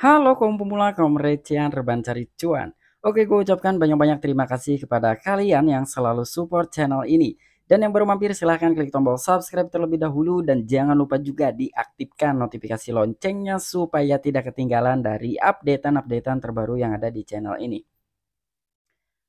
Halo kaum pemula, kaum recehan, reban cari cuan. Oke, gue ucapkan banyak-banyak terima kasih kepada kalian yang selalu support channel ini. Dan yang baru mampir silahkan klik tombol subscribe terlebih dahulu dan jangan lupa juga diaktifkan notifikasi loncengnya supaya tidak ketinggalan dari updatean-updatean terbaru yang ada di channel ini.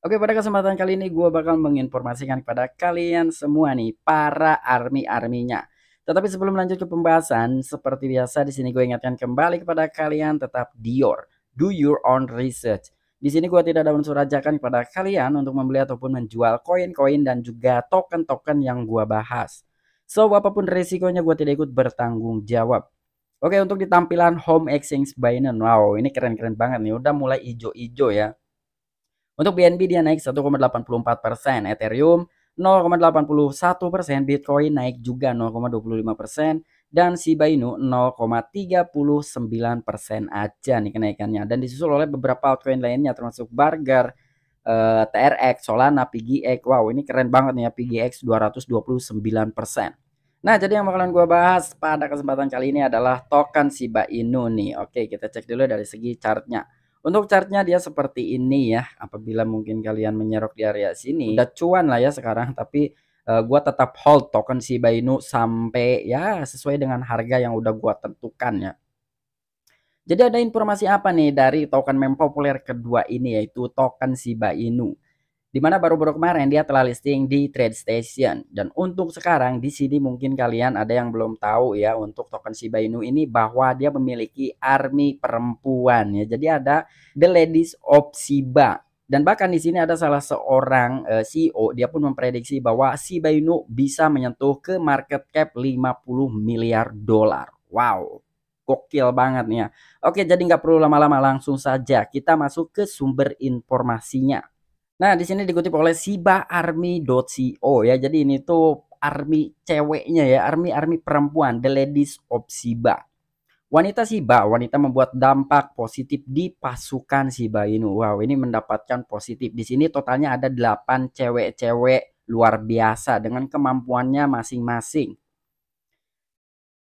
Oke pada kesempatan kali ini gue bakal menginformasikan kepada kalian semua nih para army-arminya. Tetapi sebelum lanjut ke pembahasan, seperti biasa di sini gue ingatkan kembali kepada kalian tetap Dior, do your own research. Di sini gue tidak ada unsur ajakan kepada kalian untuk membeli ataupun menjual koin-koin dan juga token-token yang gue bahas. So, apapun resikonya gue tidak ikut bertanggung jawab. Oke, untuk di tampilan Home Exchange Binance. Wow, ini keren-keren banget nih. Udah mulai ijo-ijo ya. Untuk BNB dia naik 1,84%, Ethereum 0,81 persen, Bitcoin naik juga 0,25 persen, dan Shiba Inu 0,39 persen aja nih kenaikannya. Dan disusul oleh beberapa altcoin lainnya termasuk Barger, eh, TRX, Solana, PGX. Wow ini keren banget nih ya PGX 229 persen. Nah jadi yang bakalan gue bahas pada kesempatan kali ini adalah token Shiba Inu nih. Oke kita cek dulu dari segi chartnya. Untuk chartnya dia seperti ini ya. Apabila mungkin kalian menyerok di area sini, udah cuan lah ya sekarang. Tapi uh, gua tetap hold token si Inu sampai ya sesuai dengan harga yang udah gua tentukan ya. Jadi ada informasi apa nih dari token mempopuler kedua ini yaitu token Shiba Inu dimana baru-baru kemarin dia telah listing di Trade Station Dan untuk sekarang di sini mungkin kalian ada yang belum tahu ya untuk token Shiba Inu ini bahwa dia memiliki army perempuan ya. Jadi ada The Ladies of Shiba. Dan bahkan di sini ada salah seorang eh, CEO dia pun memprediksi bahwa Shiba Inu bisa menyentuh ke market cap 50 miliar dolar. Wow, gokil banget nih ya. Oke, jadi nggak perlu lama-lama langsung saja kita masuk ke sumber informasinya. Nah, di sini dikutip oleh Siba sibaarmy.co ya. Jadi ini tuh army ceweknya ya, army-army perempuan, the ladies of Siba. Wanita Siba, wanita membuat dampak positif di pasukan Siba Inu. Wow, ini mendapatkan positif. Di sini totalnya ada 8 cewek-cewek luar biasa dengan kemampuannya masing-masing.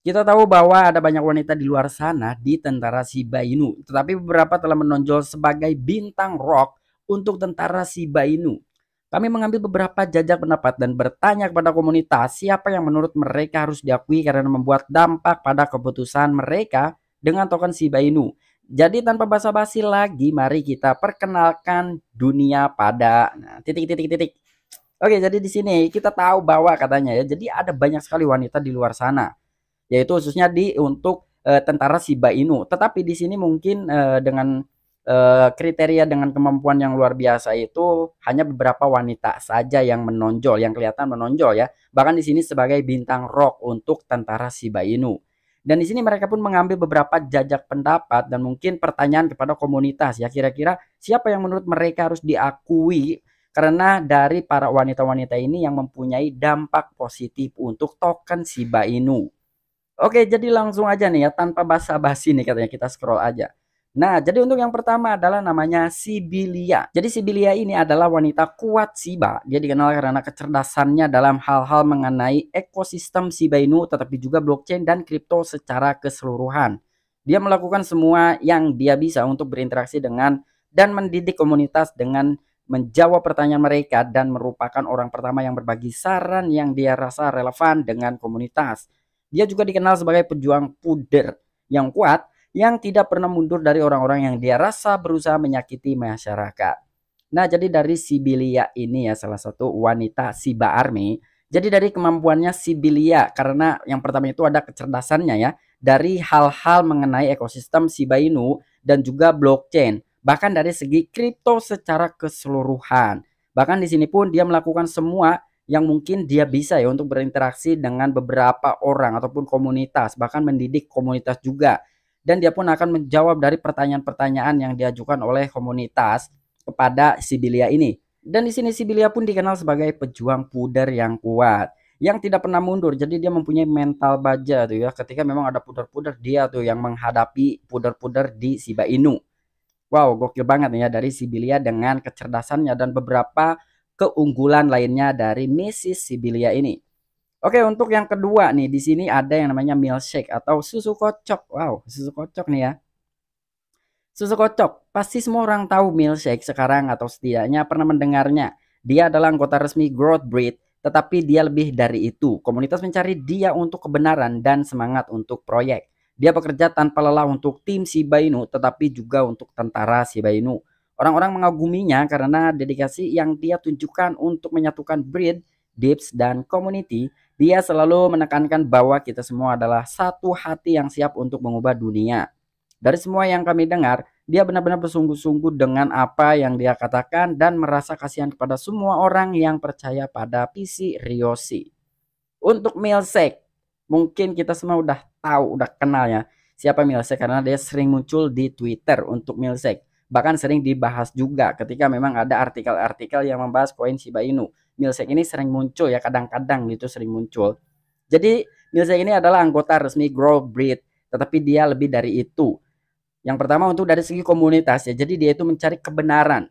Kita tahu bahwa ada banyak wanita di luar sana di tentara Shiba Inu, tetapi beberapa telah menonjol sebagai bintang rock untuk tentara Sibainu. Kami mengambil beberapa jajak pendapat dan bertanya kepada komunitas siapa yang menurut mereka harus diakui karena membuat dampak pada keputusan mereka dengan token Sibainu. Jadi tanpa basa-basi lagi, mari kita perkenalkan dunia pada titik nah, titik titik titik. Oke, jadi di sini kita tahu bahwa katanya ya, jadi ada banyak sekali wanita di luar sana, yaitu khususnya di untuk e, tentara Siba Inu. Tetapi di sini mungkin e, dengan Eh, kriteria dengan kemampuan yang luar biasa itu hanya beberapa wanita saja yang menonjol, yang kelihatan menonjol ya. Bahkan di sini sebagai bintang rock untuk tentara Shiba Inu. Dan di sini mereka pun mengambil beberapa jajak pendapat dan mungkin pertanyaan kepada komunitas ya. Kira-kira siapa yang menurut mereka harus diakui karena dari para wanita-wanita ini yang mempunyai dampak positif untuk token Shiba Inu. Oke, jadi langsung aja nih ya tanpa basa-basi nih katanya kita scroll aja. Nah, jadi untuk yang pertama adalah namanya Sibilia. Jadi Sibilia ini adalah wanita kuat Siba. Dia dikenal karena kecerdasannya dalam hal-hal mengenai ekosistem Shiba Inu tetapi juga blockchain dan kripto secara keseluruhan. Dia melakukan semua yang dia bisa untuk berinteraksi dengan dan mendidik komunitas dengan menjawab pertanyaan mereka dan merupakan orang pertama yang berbagi saran yang dia rasa relevan dengan komunitas. Dia juga dikenal sebagai pejuang puder yang kuat yang tidak pernah mundur dari orang-orang yang dia rasa berusaha menyakiti masyarakat. Nah, jadi dari Sibilia ini ya salah satu wanita Siba Army. Jadi dari kemampuannya Sibilia karena yang pertama itu ada kecerdasannya ya dari hal-hal mengenai ekosistem Shiba Inu dan juga blockchain. Bahkan dari segi kripto secara keseluruhan. Bahkan di sini pun dia melakukan semua yang mungkin dia bisa ya untuk berinteraksi dengan beberapa orang ataupun komunitas, bahkan mendidik komunitas juga dan dia pun akan menjawab dari pertanyaan-pertanyaan yang diajukan oleh komunitas kepada Sibilia ini. Dan di sini Sibilia pun dikenal sebagai pejuang puder yang kuat yang tidak pernah mundur. Jadi dia mempunyai mental baja tuh ya. Ketika memang ada puder-puder dia tuh yang menghadapi puder-puder di Siba Inu. Wow, gokil banget ya dari Sibilia dengan kecerdasannya dan beberapa keunggulan lainnya dari Mrs. Sibilia ini. Oke, untuk yang kedua nih, di sini ada yang namanya milkshake atau susu kocok. Wow, susu kocok nih ya. Susu kocok, pasti semua orang tahu milkshake sekarang atau setidaknya pernah mendengarnya. Dia adalah anggota resmi Growth Breed, tetapi dia lebih dari itu. Komunitas mencari dia untuk kebenaran dan semangat untuk proyek. Dia bekerja tanpa lelah untuk tim Shiba Inu, tetapi juga untuk tentara Shiba Inu. Orang-orang mengaguminya karena dedikasi yang dia tunjukkan untuk menyatukan breed, dips, dan community dia selalu menekankan bahwa kita semua adalah satu hati yang siap untuk mengubah dunia. Dari semua yang kami dengar, dia benar-benar bersungguh-sungguh dengan apa yang dia katakan dan merasa kasihan kepada semua orang yang percaya pada PC Riosi. Untuk Milsek, mungkin kita semua udah tahu, udah kenal ya siapa Milsek karena dia sering muncul di Twitter untuk Milsek. Bahkan sering dibahas juga ketika memang ada artikel-artikel yang membahas koin Shiba Inu milsek ini sering muncul ya kadang-kadang gitu sering muncul. Jadi milsek ini adalah anggota resmi Grow Breed, tetapi dia lebih dari itu. Yang pertama untuk dari segi komunitas ya, jadi dia itu mencari kebenaran.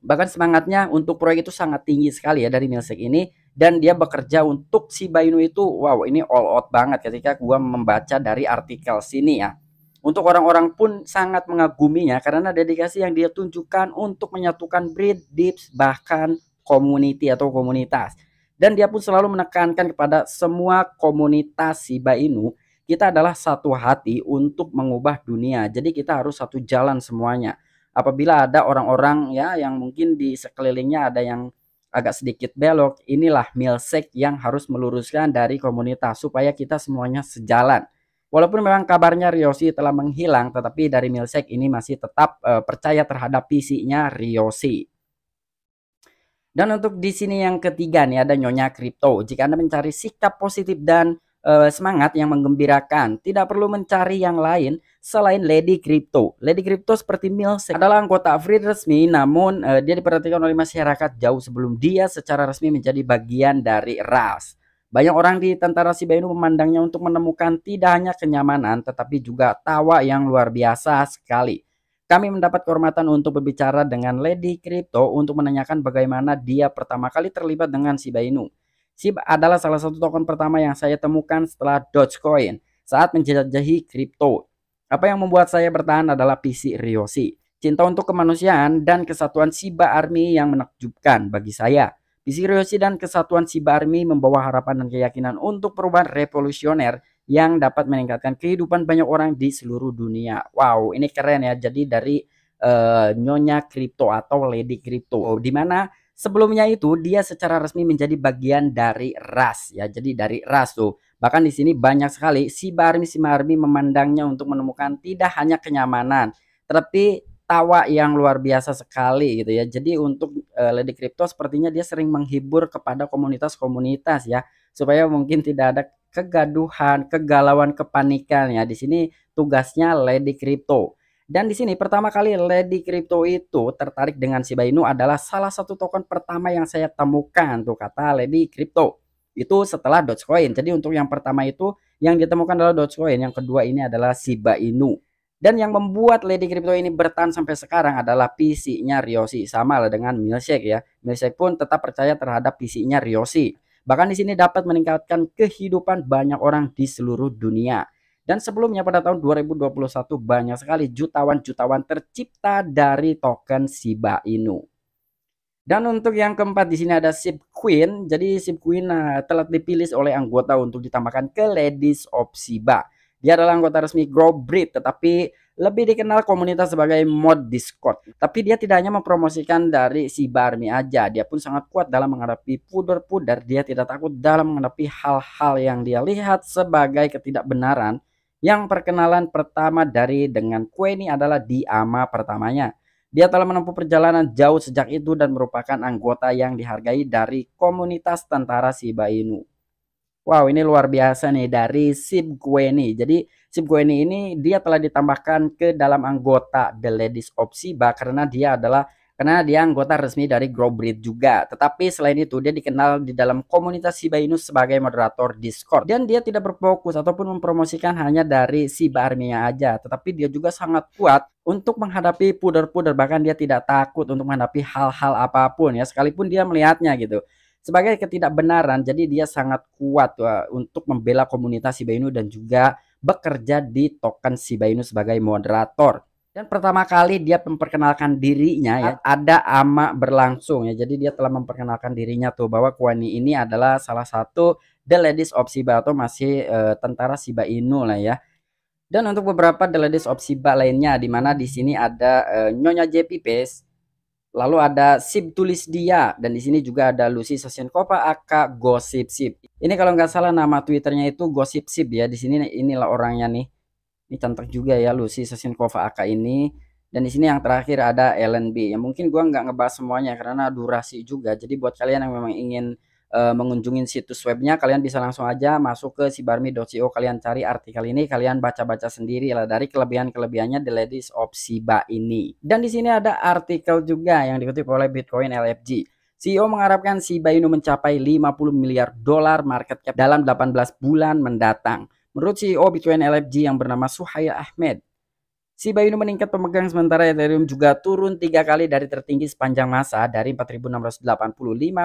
Bahkan semangatnya untuk proyek itu sangat tinggi sekali ya dari milsek ini dan dia bekerja untuk si bayu itu wow ini all out banget ketika gua membaca dari artikel sini ya. Untuk orang-orang pun sangat mengaguminya karena dedikasi yang dia tunjukkan untuk menyatukan breed, dips, bahkan community atau komunitas. Dan dia pun selalu menekankan kepada semua komunitas Shiba Inu, kita adalah satu hati untuk mengubah dunia. Jadi kita harus satu jalan semuanya. Apabila ada orang-orang ya yang mungkin di sekelilingnya ada yang agak sedikit belok, inilah milsek yang harus meluruskan dari komunitas supaya kita semuanya sejalan. Walaupun memang kabarnya Riosi telah menghilang, tetapi dari milsek ini masih tetap uh, percaya terhadap visinya Riosi. Dan untuk di sini yang ketiga nih ada Nyonya Kripto. Jika Anda mencari sikap positif dan e, semangat yang menggembirakan, tidak perlu mencari yang lain selain Lady Kripto. Lady Kripto seperti Mills adalah anggota free resmi namun e, dia diperhatikan oleh masyarakat jauh sebelum dia secara resmi menjadi bagian dari RAS. Banyak orang di tentara Sibainu memandangnya untuk menemukan tidak hanya kenyamanan tetapi juga tawa yang luar biasa sekali. Kami mendapat kehormatan untuk berbicara dengan Lady Crypto untuk menanyakan bagaimana dia pertama kali terlibat dengan Shiba Inu. Shiba adalah salah satu token pertama yang saya temukan setelah Dogecoin saat menjelajahi kripto. Apa yang membuat saya bertahan adalah PC Ryoshi. Cinta untuk kemanusiaan dan kesatuan Shiba Army yang menakjubkan bagi saya. PC Ryoshi dan kesatuan Shiba Army membawa harapan dan keyakinan untuk perubahan revolusioner yang dapat meningkatkan kehidupan banyak orang di seluruh dunia. Wow, ini keren ya. Jadi dari uh, Nyonya Kripto atau Lady Kripto, di mana sebelumnya itu dia secara resmi menjadi bagian dari RAS ya. Jadi dari RAS tuh. Bahkan di sini banyak sekali si Barmi si Marmi memandangnya untuk menemukan tidak hanya kenyamanan, tetapi tawa yang luar biasa sekali gitu ya. Jadi untuk uh, Lady Crypto sepertinya dia sering menghibur kepada komunitas-komunitas ya supaya mungkin tidak ada kegaduhan, kegalauan, kepanikan ya. Di sini tugasnya Lady Crypto. Dan di sini pertama kali Lady Crypto itu tertarik dengan Shiba Inu adalah salah satu token pertama yang saya temukan tuh kata Lady Crypto. Itu setelah Dogecoin. Jadi untuk yang pertama itu yang ditemukan adalah Dogecoin, yang kedua ini adalah Shiba Inu. Dan yang membuat Lady Crypto ini bertahan sampai sekarang adalah PC-nya Ryoshi. Sama dengan Milsek ya. Milsek pun tetap percaya terhadap PC-nya Ryoshi. Bahkan di sini dapat meningkatkan kehidupan banyak orang di seluruh dunia. Dan sebelumnya pada tahun 2021 banyak sekali jutawan-jutawan tercipta dari token Shiba Inu. Dan untuk yang keempat di sini ada Sip Queen. Jadi Sip Queen nah, eh, telah dipilih oleh anggota untuk ditambahkan ke Ladies of Shiba. Dia adalah anggota resmi Grow Breed tetapi lebih dikenal komunitas sebagai mod Discord. Tapi dia tidak hanya mempromosikan dari si Barmi aja, dia pun sangat kuat dalam menghadapi pudar-pudar, dia tidak takut dalam menghadapi hal-hal yang dia lihat sebagai ketidakbenaran. Yang perkenalan pertama dari dengan kue ini adalah AMA pertamanya. Dia telah menempuh perjalanan jauh sejak itu dan merupakan anggota yang dihargai dari komunitas tentara Shiba Inu. Wow, ini luar biasa nih dari Sip Gueni. Jadi Sip Gueni ini dia telah ditambahkan ke dalam anggota The Ladies of Siba karena dia adalah karena dia anggota resmi dari Growbreed juga. Tetapi selain itu dia dikenal di dalam komunitas Shiba Inu sebagai moderator Discord. Dan dia tidak berfokus ataupun mempromosikan hanya dari Siba army aja, tetapi dia juga sangat kuat untuk menghadapi puder-puder bahkan dia tidak takut untuk menghadapi hal-hal apapun ya sekalipun dia melihatnya gitu sebagai ketidakbenaran. Jadi dia sangat kuat uh, untuk membela komunitas Shiba Inu dan juga bekerja di token Shiba Inu sebagai moderator. Dan pertama kali dia memperkenalkan dirinya ya, ah. ada ama berlangsung ya. Jadi dia telah memperkenalkan dirinya tuh bahwa Kuani ini adalah salah satu The Ladies of Shiba atau masih uh, tentara Shiba Inu lah ya. Dan untuk beberapa The Ladies of Shiba lainnya di mana di sini ada uh, Nyonya JP Pace Lalu ada Sip Tulis Dia dan di sini juga ada Lucy Sosyenkova aka Gosip Sip. Ini kalau nggak salah nama Twitternya itu Gosip Sip ya. Di sini inilah orangnya nih. Ini cantik juga ya Lucy Sosyenkova aka ini. Dan di sini yang terakhir ada LNB. Yang mungkin gua nggak ngebahas semuanya karena durasi juga. Jadi buat kalian yang memang ingin uh, mengunjungi situs webnya kalian bisa langsung aja masuk ke sibarmi.co kalian cari artikel ini kalian baca-baca sendiri lah dari kelebihan-kelebihannya The Ladies of Shiba ini dan di sini ada artikel juga yang dikutip oleh Bitcoin LFG CEO mengharapkan Shiba Inu mencapai 50 miliar dolar market cap dalam 18 bulan mendatang. Menurut CEO Bitcoin LFG yang bernama Suhail Ahmed, Shiba Inu meningkat pemegang sementara Ethereum juga turun tiga kali dari tertinggi sepanjang masa dari 4.685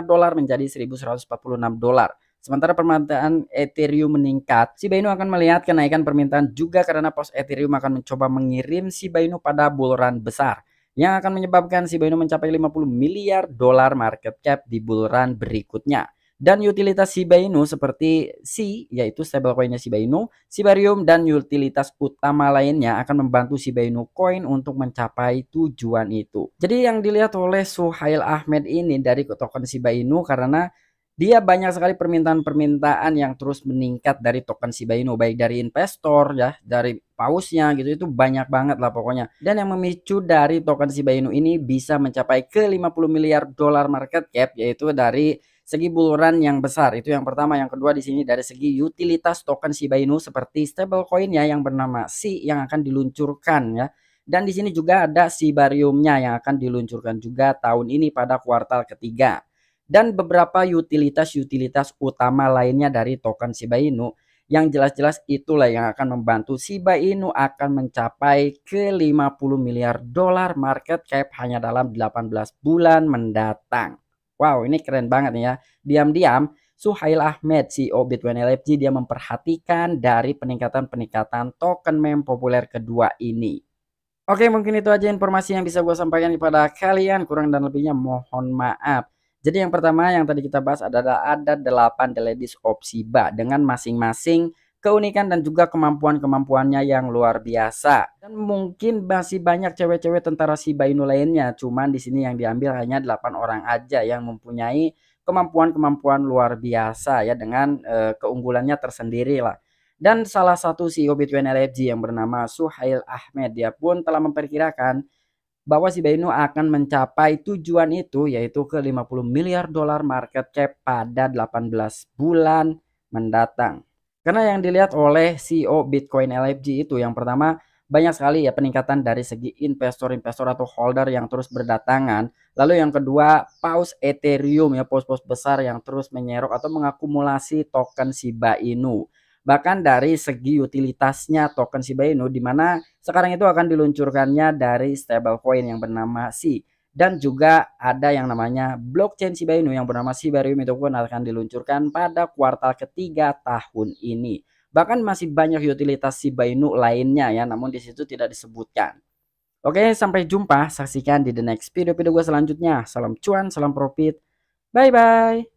dolar menjadi 1.146 dolar. Sementara permintaan Ethereum meningkat, Shiba Inu akan melihat kenaikan permintaan juga karena pos Ethereum akan mencoba mengirim Shiba Inu pada bull besar yang akan menyebabkan Shiba Inu mencapai 50 miliar dolar market cap di bull berikutnya dan utilitas Shiba Inu seperti Si yaitu stablecoinnya Shiba Inu, Sibarium dan utilitas utama lainnya akan membantu Shiba Inu Coin untuk mencapai tujuan itu. Jadi yang dilihat oleh Suhail Ahmed ini dari token Shiba Inu karena dia banyak sekali permintaan-permintaan yang terus meningkat dari token Shiba Inu baik dari investor ya dari pausnya gitu itu banyak banget lah pokoknya dan yang memicu dari token Shiba Inu ini bisa mencapai ke 50 miliar dolar market cap yaitu dari segi buluran yang besar. Itu yang pertama. Yang kedua di sini dari segi utilitas token Shiba Inu seperti stablecoin ya yang bernama Si yang akan diluncurkan ya. Dan di sini juga ada Sibariumnya yang akan diluncurkan juga tahun ini pada kuartal ketiga. Dan beberapa utilitas-utilitas utama lainnya dari token Shiba Inu yang jelas-jelas itulah yang akan membantu Shiba Inu akan mencapai ke 50 miliar dolar market cap hanya dalam 18 bulan mendatang. Wow, ini keren banget nih ya. Diam-diam Suhail Ahmed, CEO Bitcoin LFG, dia memperhatikan dari peningkatan-peningkatan token meme populer kedua ini. Oke, mungkin itu aja informasi yang bisa gue sampaikan kepada kalian. Kurang dan lebihnya mohon maaf. Jadi yang pertama yang tadi kita bahas adalah ada 8 The Ladies of Shiba dengan masing-masing keunikan dan juga kemampuan-kemampuannya yang luar biasa. Dan mungkin masih banyak cewek-cewek tentara Sibaynu lainnya, cuman di sini yang diambil hanya 8 orang aja yang mempunyai kemampuan-kemampuan luar biasa ya dengan e, keunggulannya tersendiri lah. Dan salah satu CEO Bitcoin LFG yang bernama Suhail Ahmed dia pun telah memperkirakan bahwa si akan mencapai tujuan itu yaitu ke 50 miliar dolar market cap pada 18 bulan mendatang. Karena yang dilihat oleh CEO Bitcoin LFG itu yang pertama banyak sekali ya peningkatan dari segi investor-investor atau holder yang terus berdatangan. Lalu yang kedua, paus Ethereum ya, paus-paus besar yang terus menyerok atau mengakumulasi token Shiba Inu. Bahkan dari segi utilitasnya token Shiba Inu di mana sekarang itu akan diluncurkannya dari stablecoin yang bernama Si dan juga ada yang namanya blockchain Shiba Inu yang bernama Shiba Inu pun akan diluncurkan pada kuartal ketiga tahun ini. Bahkan masih banyak utilitas Shiba Inu lainnya ya, namun di situ tidak disebutkan. Oke, sampai jumpa. Saksikan di the next video-video gue selanjutnya. Salam cuan, salam profit. Bye-bye.